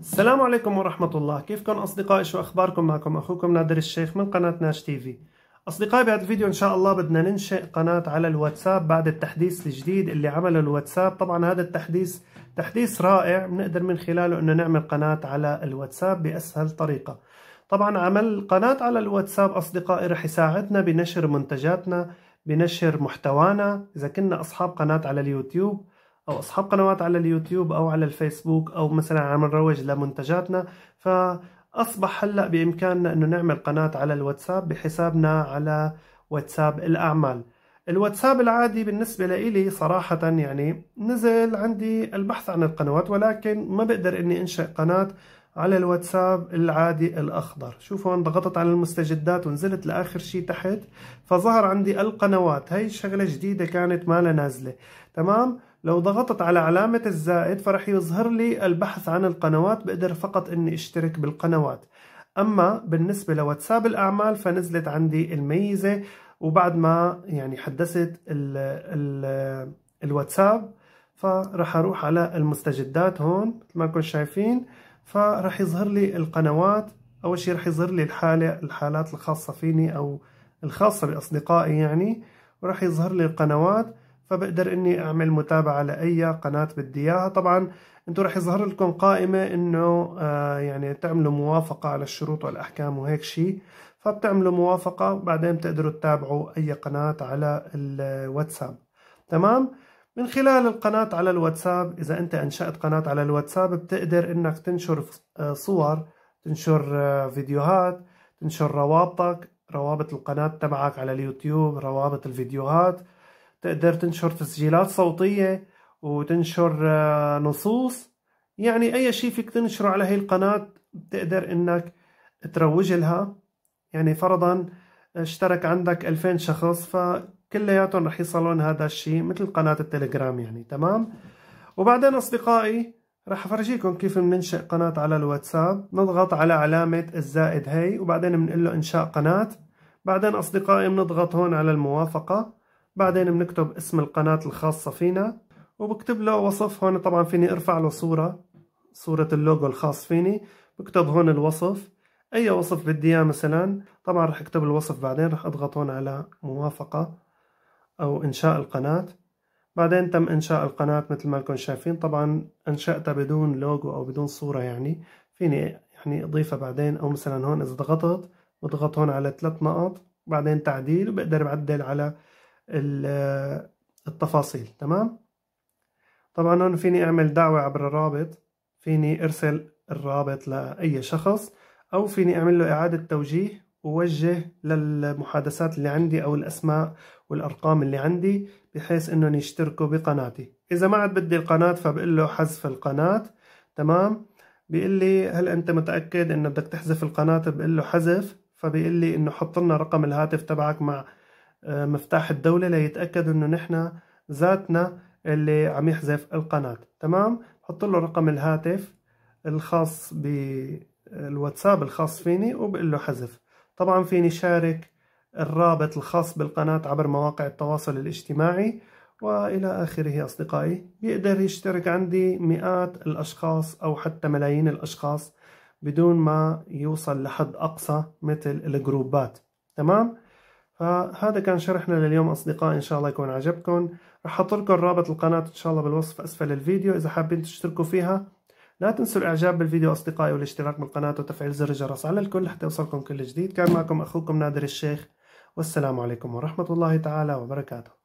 السلام عليكم ورحمة الله كيفكم أصدقائي شو أخباركم معكم أخوكم نادر الشيخ من قناة ناش تيفي أصدقائي بهذا الفيديو إن شاء الله بدنا ننشئ قناة على الواتساب بعد التحديث الجديد اللي عمله الواتساب طبعا هذا التحديث تحديث رائع بنقدر من خلاله أنه نعمل قناة على الواتساب بأسهل طريقة طبعا عمل قناة على الواتساب أصدقائي رح يساعدنا بنشر منتجاتنا بنشر محتوانا إذا كنا أصحاب قناة على اليوتيوب او اصحاب قنوات على اليوتيوب او على الفيسبوك او مثلا عم نروج لمنتجاتنا فاصبح هلا بامكاننا انه نعمل قناه على الواتساب بحسابنا على واتساب الاعمال الواتساب العادي بالنسبة لإلي صراحة يعني نزل عندي البحث عن القنوات ولكن ما بقدر إني إنشئ قناة على الواتساب العادي الأخضر شوفوا هون ضغطت على المستجدات ونزلت لآخر شي تحت فظهر عندي القنوات هاي شغلة جديدة كانت ما نازلة تمام لو ضغطت على علامة الزائد فرح يظهر لي البحث عن القنوات بقدر فقط اني اشترك بالقنوات اما بالنسبة لواتساب الاعمال فنزلت عندي الميزة وبعد ما يعني حدثت الـ الـ الواتساب فرح اروح على المستجدات هون مثل ما كنت شايفين فرح يظهر لي القنوات اول شيء رح يظهر لي الحالة الحالات الخاصة فيني او الخاصة باصدقائي يعني ورح يظهر لي القنوات فبقدر اني اعمل متابعه لاي قناه بدي اياها طبعا انتم رح يظهر لكم قائمه انه آه يعني تعملوا موافقه على الشروط والاحكام وهيك شيء فبتعملوا موافقه بعدين بتقدروا تتابعوا اي قناه على الواتساب تمام من خلال القناة على الواتساب إذا أنت أنشأت قناة على الواتساب بتقدر إنك تنشر آه، صور تنشر آه، فيديوهات تنشر روابطك روابط القناة تبعك على اليوتيوب روابط الفيديوهات تقدر تنشر تسجيلات صوتية وتنشر آه، نصوص يعني أي شيء فيك تنشره على هي القناة بتقدر إنك تروج لها يعني فرضا اشترك عندك 2000 شخص فكلياتهم رح يصلون هذا الشيء مثل قناة التليجرام يعني تمام وبعدين أصدقائي رح أفرجيكم كيف بننشئ قناة على الواتساب نضغط على علامة الزائد هي وبعدين بنقول له إنشاء قناة بعدين أصدقائي بنضغط هون على الموافقة بعدين بنكتب اسم القناة الخاصة فينا وبكتب له وصف هون طبعا فيني ارفع له صورة صورة اللوجو الخاص فيني بكتب هون الوصف اي وصف بدي اياه مثلا طبعا رح اكتب الوصف بعدين رح اضغط هون على موافقة او انشاء القناة بعدين تم انشاء القناة مثل ما لكم شايفين طبعا انشأتها بدون لوجو او بدون صورة يعني فيني يعني اضيفها بعدين او مثلا هون اذا ضغطت بضغط هون على ثلاث نقط بعدين تعديل وبقدر بعدل على التفاصيل تمام طبعا انا فيني اعمل دعوة عبر الرابط فيني ارسل الرابط لاي شخص او فيني اعمل له اعادة توجيه ووجه للمحادثات اللي عندي او الاسماء والارقام اللي عندي بحيث انهم يشتركوا بقناتي اذا ما عاد بدي القناة فبقول له حذف القناة تمام بيقول لي هل انت متأكد انه بدك تحذف القناة بقول له حذف فبيقول لي انه حط لنا رقم الهاتف تبعك مع آه، مفتاح الدولة ليتأكد انه نحن ذاتنا اللي عم يحذف القناة تمام حط له رقم الهاتف الخاص بالواتساب الخاص فيني وبقول له حذف طبعا فيني شارك الرابط الخاص بالقناة عبر مواقع التواصل الاجتماعي وإلى آخره أصدقائي بيقدر يشترك عندي مئات الأشخاص أو حتى ملايين الأشخاص بدون ما يوصل لحد أقصى مثل الجروبات تمام؟ فهذا كان شرحنا لليوم أصدقائي إن شاء الله يكون عجبكم رح أحط لكم رابط القناة إن شاء الله بالوصف أسفل الفيديو إذا حابين تشتركوا فيها لا تنسوا الإعجاب بالفيديو أصدقائي والاشتراك بالقناة وتفعيل زر الجرس على الكل حتى يوصلكم كل جديد كان معكم أخوكم نادر الشيخ والسلام عليكم ورحمة الله تعالى وبركاته